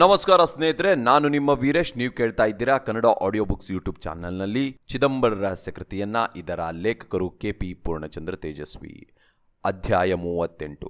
ನಮಸ್ಕಾರ ಸ್ನೇಹಿತರೆ ನಾನು ನಿಮ್ಮ ವೀರೇಶ್ ನೀವು ಕೇಳ್ತಾ ಇದ್ದೀರಾ ಕನ್ನಡ ಆಡಿಯೋ ಬುಕ್ಸ್ ಯೂಟ್ಯೂಬ್ ಚಾನೆಲ್ನಲ್ಲಿ ಚಿದಂಬರ ರಹಸ್ಯ ಕೃತಿಯನ್ನ ಇದರ ಲೇಖಕರು ಕೆ ಪಿ ಪೂರ್ಣಚಂದ್ರ ತೇಜಸ್ವಿ ಅಧ್ಯಾಯ ಮೂವತ್ತೆಂಟು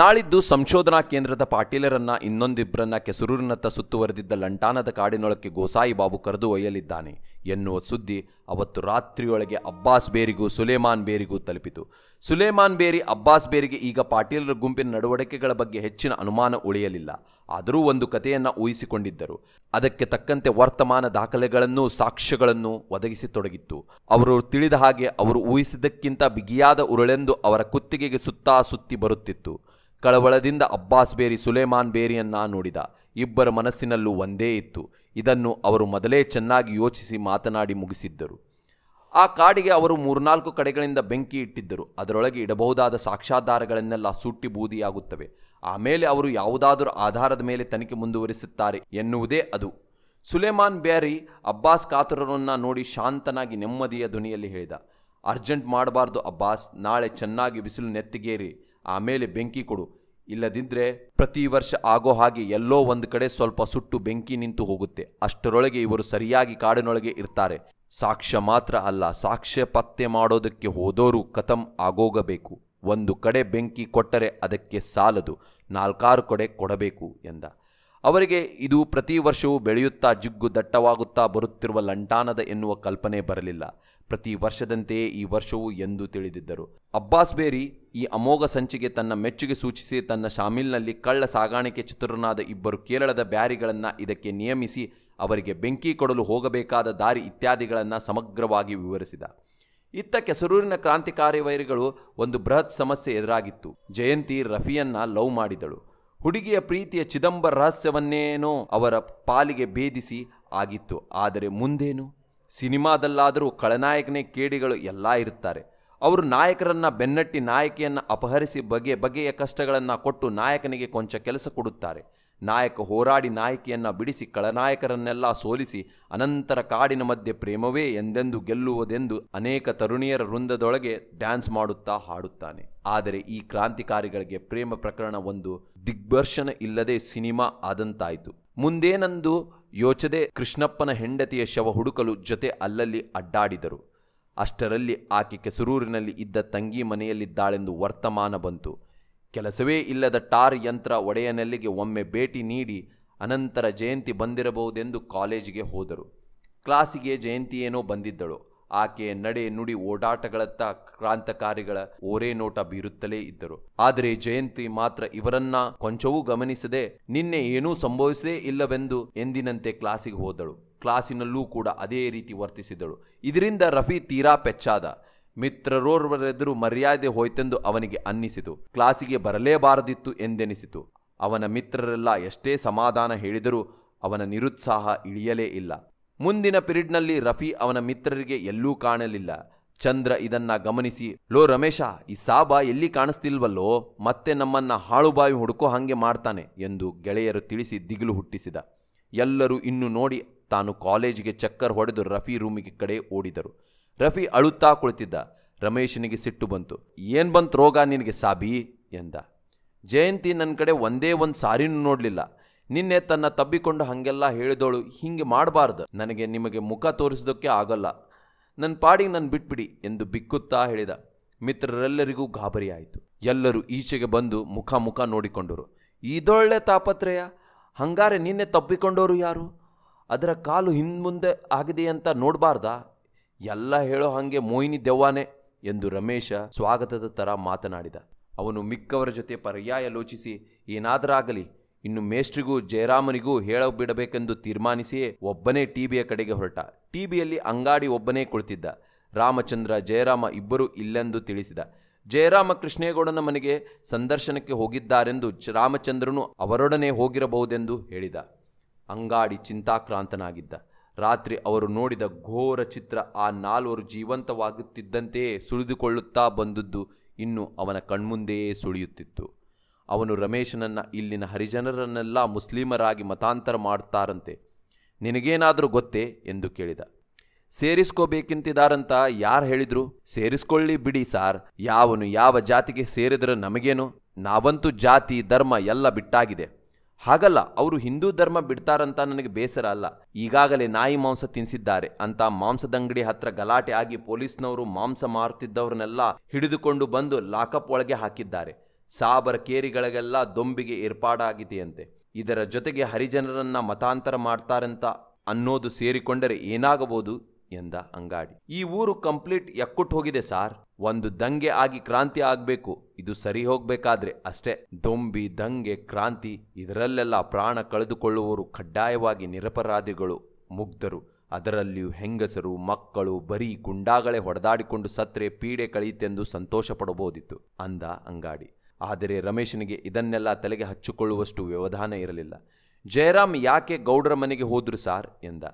ನಾಳಿದ್ದು ಸಂಶೋಧನಾ ಕೇಂದ್ರದ ಪಾಟೀಲರನ್ನ ಇನ್ನೊಂದಿಬ್ಬರನ್ನ ಕೆಸರೂರಿನತ್ತ ಸುತ್ತುವರೆದಿದ್ದ ಲಂಟಾನದ ಕಾಡಿನೊಳಕ್ಕೆ ಗೋಸಾಯಿ ಬಾಬು ಕರೆದು ಒಯ್ಯಲಿದ್ದಾನೆ ಎನ್ನುವ ಸುದ್ದಿ ಅವತ್ತು ರಾತ್ರಿಯೊಳಗೆ ಅಬ್ಬಾಸ್ ಬೇರಿಗೂ ಸುಲೇಮಾನ್ ಬೇರಿಗೂ ತಲುಪಿತು ಸುಲೇಮಾನ್ ಬೇರಿ ಅಬ್ಬಾಸ್ ಬೇರಿಗೆ ಈಗ ಪಾಟೀಲರ ಗುಂಪಿನ ನಡವಳಿಕೆಗಳ ಬಗ್ಗೆ ಹೆಚ್ಚಿನ ಅನುಮಾನ ಉಳಿಯಲಿಲ್ಲ ಆದರೂ ಒಂದು ಕಥೆಯನ್ನು ಊಹಿಸಿಕೊಂಡಿದ್ದರು ಅದಕ್ಕೆ ತಕ್ಕಂತೆ ವರ್ತಮಾನ ದಾಖಲೆಗಳನ್ನು ಸಾಕ್ಷ್ಯಗಳನ್ನು ಒದಗಿಸಿ ತೊಡಗಿತ್ತು ಅವರು ತಿಳಿದ ಹಾಗೆ ಅವರು ಊಹಿಸಿದ್ದಕ್ಕಿಂತ ಬಿಗಿಯಾದ ಉರುಳೆಂದು ಅವರ ಕುತ್ತಿಗೆಗೆ ಸುತ್ತಾ ಸುತ್ತಿ ಬರುತ್ತಿತ್ತು ಕಳವಳದಿಂದ ಅಬ್ಬಾಸ್ ಬೇರಿ ಸುಲೇಮಾನ್ ಬೇರಿಯನ್ನ ನೋಡಿದ ಇಬ್ಬರ ಮನಸ್ಸಿನಲ್ಲೂ ಒಂದೇ ಇತ್ತು ಇದನ್ನು ಅವರು ಮೊದಲೇ ಚೆನ್ನಾಗಿ ಯೋಚಿಸಿ ಮಾತನಾಡಿ ಮುಗಿಸಿದ್ದರು ಆ ಕಾಡಿಗೆ ಅವರು ಮೂರ್ನಾಲ್ಕು ಕಡೆಗಳಿಂದ ಬೆಂಕಿ ಇಟ್ಟಿದ್ದರು ಅದರೊಳಗೆ ಇಡಬಹುದಾದ ಸಾಕ್ಷ್ಯಾಧಾರಗಳನ್ನೆಲ್ಲ ಸುಟ್ಟಿ ಬೂದಿಯಾಗುತ್ತವೆ ಆಮೇಲೆ ಅವರು ಯಾವುದಾದರೂ ಆಧಾರದ ಮೇಲೆ ತನಿಖೆ ಮುಂದುವರಿಸುತ್ತಾರೆ ಎನ್ನುವುದೇ ಅದು ಸುಲೇಮಾನ್ ಬ್ಯಾರಿ ಅಬ್ಬಾಸ್ ಕಾತುರರನ್ನ ನೋಡಿ ಶಾಂತನಾಗಿ ನೆಮ್ಮದಿಯ ಧ್ವನಿಯಲ್ಲಿ ಹೇಳಿದ ಅರ್ಜೆಂಟ್ ಮಾಡಬಾರ್ದು ಅಬ್ಬಾಸ್ ನಾಳೆ ಚೆನ್ನಾಗಿ ಬಿಸಿಲು ನೆತ್ತಿಗೇರಿ ಆಮೇಲೆ ಬೆಂಕಿ ಕೊಡು ಇಲ್ಲದಿದ್ದರೆ ಪ್ರತಿ ವರ್ಷ ಆಗೋ ಹಾಗೆ ಎಲ್ಲೋ ಒಂದು ಕಡೆ ಸ್ವಲ್ಪ ಸುಟ್ಟು ಬೆಂಕಿ ನಿಂತು ಹೋಗುತ್ತೆ ಅಷ್ಟರೊಳಗೆ ಇವರು ಸರಿಯಾಗಿ ಕಾಡಿನೊಳಗೆ ಇರ್ತಾರೆ ಸಾಕ್ಷ್ಯ ಮಾತ್ರ ಅಲ್ಲ ಸಾಕ್ಷ್ಯ ಪತ್ತೆ ಮಾಡೋದಕ್ಕೆ ಹೋದೋರು ಕತಂ ಆಗೋಗಬೇಕು ಒಂದು ಕಡೆ ಬೆಂಕಿ ಕೊಟ್ಟರೆ ಅದಕ್ಕೆ ಸಾಲದು ನಾಲ್ಕಾರು ಕಡೆ ಕೊಡಬೇಕು ಎಂದ ಅವರಿಗೆ ಇದು ಪ್ರತಿ ವರ್ಷವೂ ಬೆಳೆಯುತ್ತಾ ಜಿಗ್ಗು ದಟ್ಟವಾಗುತ್ತಾ ಬರುತ್ತಿರುವ ಲಂಟಾನದ ಎನ್ನುವ ಕಲ್ಪನೆ ಬರಲಿಲ್ಲ ಪ್ರತಿ ವರ್ಷದಂತೆಯೇ ಈ ವರ್ಷವೂ ಎಂದು ತಿಳಿದಿದ್ದರು ಅಬ್ಬಾಸ್ ಬೇರಿ ಈ ಅಮೋಘ ಸಂಚಿಗೆ ತನ್ನ ಮೆಚ್ಚುಗೆ ಸೂಚಿಸಿ ತನ್ನ ಶಾಮಿಲ್ನಲ್ಲಿ ಕಳ್ಳ ಸಾಗಾಣಿಕೆ ಚತುರನಾದ ಇಬ್ಬರು ಕೇರಳದ ಬ್ಯಾರಿಗಳನ್ನು ಇದಕ್ಕೆ ನಿಯಮಿಸಿ ಅವರಿಗೆ ಬೆಂಕಿ ಕೊಡಲು ಹೋಗಬೇಕಾದ ದಾರಿ ಇತ್ಯಾದಿಗಳನ್ನು ಸಮಗ್ರವಾಗಿ ವಿವರಿಸಿದ ಇತ್ತ ಕೆಸರೂರಿನ ಕ್ರಾಂತಿಕಾರಿ ವೈರಿಗಳು ಒಂದು ಬೃಹತ್ ಸಮಸ್ಯೆ ಎದುರಾಗಿತ್ತು ಜಯಂತಿ ರಫಿಯನ್ನ ಲವ್ ಮಾಡಿದಳು ಹುಡುಗಿಯ ಪ್ರೀತಿಯ ಚಿದಂಬರ ರಹಸ್ಯವನ್ನೇನೋ ಅವರ ಪಾಲಿಗೆ ಭೇದಿಸಿ ಆಗಿತ್ತು ಆದರೆ ಮುಂದೇನು ಸಿನಿಮಾದಲ್ಲಾದರೂ ಖಳನಾಯಕನೇ ಕೇಡಿಗಳು ಎಲ್ಲ ಇರುತ್ತಾರೆ ಅವರು ನಾಯಕರನ್ನ ಬೆನ್ನಟ್ಟಿ ನಾಯಕಿಯನ್ನು ಅಪಹರಿಸಿ ಬಗೆ ಬಗೆಯ ಕಷ್ಟಗಳನ್ನು ಕೊಟ್ಟು ನಾಯಕನಿಗೆ ಕೊಂಚ ಕೆಲಸ ಕೊಡುತ್ತಾರೆ ನಾಯಕ ಹೋರಾಡಿ ನಾಯಕಿಯನ್ನು ಬಿಡಿಸಿ ಕಳನಾಯಕರನ್ನೆಲ್ಲ ಸೋಲಿಸಿ ಅನಂತರ ಕಾಡಿನ ಮಧ್ಯೆ ಪ್ರೇಮವೇ ಎಂದೆಂದು ಗೆಲ್ಲುವುದೆಂದು ಅನೇಕ ತರುಣಿಯರ ವೃಂದದೊಳಗೆ ಡ್ಯಾನ್ಸ್ ಮಾಡುತ್ತಾ ಹಾಡುತ್ತಾನೆ ಆದರೆ ಈ ಕ್ರಾಂತಿಕಾರಿಗಳಿಗೆ ಪ್ರೇಮ ಪ್ರಕರಣ ಒಂದು ದಿಗ್ದರ್ಶನ ಇಲ್ಲದೆ ಸಿನಿಮಾ ಆದಂತಾಯಿತು ಮುಂದೇನಂದು ಯೋಚದೆ ಕೃಷ್ಣಪ್ಪನ ಹೆಂಡತಿಯ ಶವ ಹುಡುಕಲು ಜೊತೆ ಅಲ್ಲಲ್ಲಿ ಅಡ್ಡಾಡಿದರು ಅಷ್ಟರಲ್ಲಿ ಆಕೆ ಕೆಸರೂರಿನಲ್ಲಿ ಇದ್ದ ತಂಗಿ ಮನೆಯಲ್ಲಿದ್ದಾಳೆಂದು ವರ್ತಮಾನ ಬಂತು ಕೆಲಸವೇ ಇಲ್ಲದ ಟಾರ್ ಯಂತ್ರ ಒಡೆಯನಲ್ಲಿಗೆ ಒಮ್ಮೆ ಭೇಟಿ ನೀಡಿ ಅನಂತರ ಜಯಂತಿ ಬಂದಿರಬಹುದೆಂದು ಕಾಲೇಜಿಗೆ ಹೋದರು ಕ್ಲಾಸಿಗೆ ಜಯಂತಿಯೇನೋ ಬಂದಿದ್ದಳು ಆಕೆಯ ನಡೆ ನುಡಿ ಓಡಾಟಗಳತ್ತ ಕ್ರಾಂತಕಾರಿಗಳ ಓರೇ ನೋಟ ಬೀರುತ್ತಲೇ ಇದ್ದರು ಆದರೆ ಜಯಂತಿ ಮಾತ್ರ ಇವರನ್ನ ಕೊಂಚವೂ ಗಮನಿಸದೆ ನಿನ್ನೆ ಏನೂ ಸಂಭವಿಸದೇ ಇಲ್ಲವೆಂದು ಎಂದಿನಂತೆ ಕ್ಲಾಸಿಗೆ ಹೋದಳು ಕ್ಲಾಸಿನಲ್ಲೂ ಕೂಡ ಅದೇ ರೀತಿ ವರ್ತಿಸಿದಳು ಇದರಿಂದ ರಫಿ ತೀರಾ ಪೆಚ್ಚಾದ ಮಿತ್ರರೋರ್ವರೆದುರು ಮರ್ಯಾದೆ ಹೋಯ್ತೆಂದು ಅವನಿಗೆ ಅನ್ನಿಸಿತು ಕ್ಲಾಸಿಗೆ ಬರಲೇಬಾರದಿತ್ತು ಎಂದೆನಿಸಿತು ಅವನ ಮಿತ್ರರೆಲ್ಲ ಎಷ್ಟೇ ಸಮಾಧಾನ ಹೇಳಿದರೂ ಅವನ ನಿರುತ್ಸಾಹ ಇಳಿಯಲೇ ಇಲ್ಲ ಮುಂದಿನ ಪಿರಿಯಡ್ನಲ್ಲಿ ರಫಿ ಅವನ ಮಿತ್ರರಿಗೆ ಎಲ್ಲೂ ಕಾಣಲಿಲ್ಲ ಚಂದ್ರ ಇದನ್ನ ಗಮನಿಸಿ ಲೋ ರಮೇಶ ಈ ಸಾಬ ಎಲ್ಲಿ ಕಾಣಿಸ್ತಿಲ್ವಲ್ಲೋ ಮತ್ತೆ ನಮ್ಮನ್ನ ಹಾಳುಬಾವಿ ಹುಡುಕೋ ಹಾಗೆ ಮಾಡ್ತಾನೆ ಎಂದು ಗೆಳೆಯರು ತಿಳಿಸಿ ದಿಗಿಲು ಹುಟ್ಟಿಸಿದ ಎಲ್ಲರೂ ಇನ್ನು ನೋಡಿ ತಾನು ಕಾಲೇಜಿಗೆ ಚಕ್ಕರ್ ಹೊಡೆದು ರಫಿ ರೂಮಿಗೆ ಕಡೆ ಓಡಿದರು ರಫಿ ಅಳುತ್ತಾ ಕುಳಿತಿದ್ದ ರಮೇಶನಿಗೆ ಸಿಟ್ಟು ಬಂತು ಏನ್ ಬಂತು ರೋಗ ನಿನಗೆ ಸಾಬಿ ಎಂದ ಜಯಂತಿ ನನ್ನ ಕಡೆ ಒಂದೇ ಒಂದು ಸಾರಿನೂ ನೋಡಲಿಲ್ಲ ನಿನ್ನೆ ತನ್ನ ತಬ್ಬಿಕೊಂಡು ಹಂಗೆಲ್ಲ ಹೇಳಿದೋಳು ಹಿಂಗೆ ಮಾಡಬಾರ್ದು ನನಗೆ ನಿಮಗೆ ಮುಖ ತೋರಿಸೋದಕ್ಕೆ ಆಗಲ್ಲ ನನ್ನ ಪಾಡಿಗೆ ನಾನು ಬಿಟ್ಬಿಡಿ ಎಂದು ಬಿಕ್ಕುತ್ತಾ ಹೇಳಿದ ಮಿತ್ರರೆಲ್ಲರಿಗೂ ಗಾಬರಿಯಾಯಿತು ಎಲ್ಲರೂ ಈಚೆಗೆ ಬಂದು ಮುಖ ಮುಖ ನೋಡಿಕೊಂಡರು ಇದೊಳ್ಳೆ ತಾಪತ್ರಯ ಹಂಗಾರೆ ನಿನ್ನೆ ತಬ್ಬಿಕೊಂಡವರು ಯಾರು ಅದರ ಕಾಲು ಹಿಂದ್ಮುಂದೆ ಆಗಿದೆ ಅಂತ ನೋಡಬಾರ್ದಾ ಎಲ್ಲ ಹೇಳೋ ಹಾಗೆ ಮೋಹಿನಿ ದೆವ್ವಾನೆ ಎಂದು ರಮೇಶ ಸ್ವಾಗತದ ಥರ ಮಾತನಾಡಿದ ಅವನು ಮಿಕ್ಕವರ ಜೊತೆ ಪರ್ಯಾಯ ಲೋಚಿಸಿ ಆಗಲಿ ಇನ್ನು ಮೇಷ್ಟ್ರಿಗೂ ಜಯರಾಮನಿಗೂ ಹೇಳಬಿಡಬೇಕೆಂದು ತೀರ್ಮಾನಿಸಿಯೇ ಒಬ್ಬನೇ ಟಿಬಿಯ ಕಡೆಗೆ ಹೊರಟ ಟಿಬಿಯಲ್ಲಿ ಅಂಗಾಡಿ ಒಬ್ಬನೇ ಕುಳಿತಿದ್ದ ರಾಮಚಂದ್ರ ಜಯರಾಮ ಇಬ್ಬರೂ ಇಲ್ಲೆಂದು ತಿಳಿಸಿದ ಜಯರಾಮ ಕೃಷ್ಣೇಗೌಡನ ಮನೆಗೆ ಸಂದರ್ಶನಕ್ಕೆ ಹೋಗಿದ್ದಾರೆಂದು ರಾಮಚಂದ್ರನು ಅವರೊಡನೆ ಹೋಗಿರಬಹುದೆಂದು ಹೇಳಿದ ಅಂಗಾಡಿ ಚಿಂತಾಕ್ರಾಂತನಾಗಿದ್ದ ರಾತ್ರಿ ಅವರು ನೋಡಿದ ಘೋರ ಚಿತ್ರ ಆ ನಾಲ್ವರು ಜೀವಂತವಾಗುತ್ತಿದ್ದಂತೆಯೇ ಸುಳಿದುಕೊಳ್ಳುತ್ತಾ ಬಂದದ್ದು ಇನ್ನು ಅವನ ಕಣ್ಮುಂದೆಯೇ ಸುಳಿಯುತ್ತಿತ್ತು ಅವನು ರಮೇಶನನ್ನು ಇಲ್ಲಿನ ಹರಿಜನರನ್ನೆಲ್ಲ ಮುಸ್ಲಿಮರಾಗಿ ಮತಾಂತರ ಮಾಡ್ತಾರಂತೆ ನಿನಗೇನಾದರೂ ಗೊತ್ತೇ ಎಂದು ಕೇಳಿದ ಸೇರಿಸ್ಕೋಬೇಕಿಂತಿದಾರಂತ ಯಾರು ಹೇಳಿದ್ರು ಸೇರಿಸ್ಕೊಳ್ಳಿ ಬಿಡಿ ಸಾರ್ ಯಾವನು ಯಾವ ಜಾತಿಗೆ ಸೇರಿದ್ರೆ ನಮಗೇನು ನಾವಂತೂ ಜಾತಿ ಧರ್ಮ ಎಲ್ಲ ಬಿಟ್ಟಾಗಿದೆ ಹಾಗಲ್ಲ ಅವರು ಹಿಂದೂ ಧರ್ಮ ಬಿಡ್ತಾರಂತ ನನಗೆ ಬೇಸರ ಅಲ್ಲ ಈಗಾಗಲೇ ನಾಯಿ ಮಾಂಸ ತಿನ್ಸಿದ್ದಾರೆ ಅಂತ ಮಾಂಸದಂಗಡಿ ಹತ್ರ ಗಲಾಟೆ ಆಗಿ ಪೊಲೀಸ್ನವರು ಮಾಂಸ ಮಾರುತ್ತಿದ್ದವ್ರನ್ನೆಲ್ಲ ಹಿಡಿದುಕೊಂಡು ಬಂದು ಲಾಕಪ್ ಒಳಗೆ ಹಾಕಿದ್ದಾರೆ ಸಾಬರ ಕೇರಿಗಳಿಗೆಲ್ಲ ದೊಂಬಿಗೆ ಏರ್ಪಾಡಾಗಿದೆಯಂತೆ ಇದರ ಜೊತೆಗೆ ಹರಿಜನರನ್ನ ಮತಾಂತರ ಮಾಡ್ತಾರಂತ ಅನ್ನೋದು ಸೇರಿಕೊಂಡರೆ ಏನಾಗಬಹುದು ಎಂದ ಅಂಗಾಡಿ ಈ ಊರು ಕಂಪ್ಲೀಟ್ ಎಕ್ಕುಟ್ ಹೋಗಿದೆ ಸಾರ್ ಒಂದು ದಂಗೆ ಆಗಿ ಕ್ರಾಂತಿ ಆಗ್ಬೇಕು ಇದು ಸರಿ ಹೋಗ್ಬೇಕಾದ್ರೆ ಅಷ್ಟೇ ದೊಂಬಿ ದಂಗೆ ಕ್ರಾಂತಿ ಇದರಲ್ಲೆಲ್ಲ ಪ್ರಾಣ ಕಳೆದುಕೊಳ್ಳುವವರು ಕಡ್ಡಾಯವಾಗಿ ನಿರಪರಾಧಿಗಳು ಮುಗ್ಧರು ಅದರಲ್ಲಿಯೂ ಹೆಂಗಸರು ಮಕ್ಕಳು ಬರೀ ಗುಂಡಾಗಳೇ ಹೊಡೆದಾಡಿಕೊಂಡು ಸತ್ರೆ ಪೀಡೆ ಕಳೆಯಿತೆಂದು ಸಂತೋಷ ಪಡಬಹುದಿತ್ತು ಅಂದ ಅಂಗಾಡಿ ಆದರೆ ರಮೇಶನಿಗೆ ಇದನ್ನೆಲ್ಲ ತಲೆಗೆ ಹಚ್ಚಿಕೊಳ್ಳುವಷ್ಟು ವ್ಯವಧಾನ ಇರಲಿಲ್ಲ ಜಯರಾಮ್ ಯಾಕೆ ಗೌಡರ ಮನೆಗೆ ಹೋದ್ರು ಸಾರ್ ಎಂದ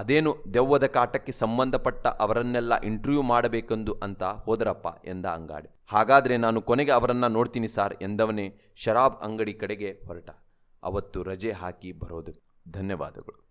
ಅದೇನು ದೆವ್ವದ ಕಾಟಕ್ಕೆ ಸಂಬಂಧಪಟ್ಟ ಅವರನ್ನೆಲ್ಲ ಇಂಟರ್ವ್ಯೂ ಮಾಡಬೇಕೆಂದು ಅಂತ ಹೋದರಪ್ಪ ಎಂದ ಅಂಗಾಡಿ ಹಾಗಾದರೆ ನಾನು ಕೊನೆಗೆ ಅವರನ್ನು ನೋಡ್ತೀನಿ ಸಾರ್ ಎಂದವನೇ ಶರಾಬ್ ಅಂಗಡಿ ಕಡೆಗೆ ಹೊರಟ ಅವತ್ತು ರಜೆ ಹಾಕಿ ಬರೋದು ಧನ್ಯವಾದಗಳು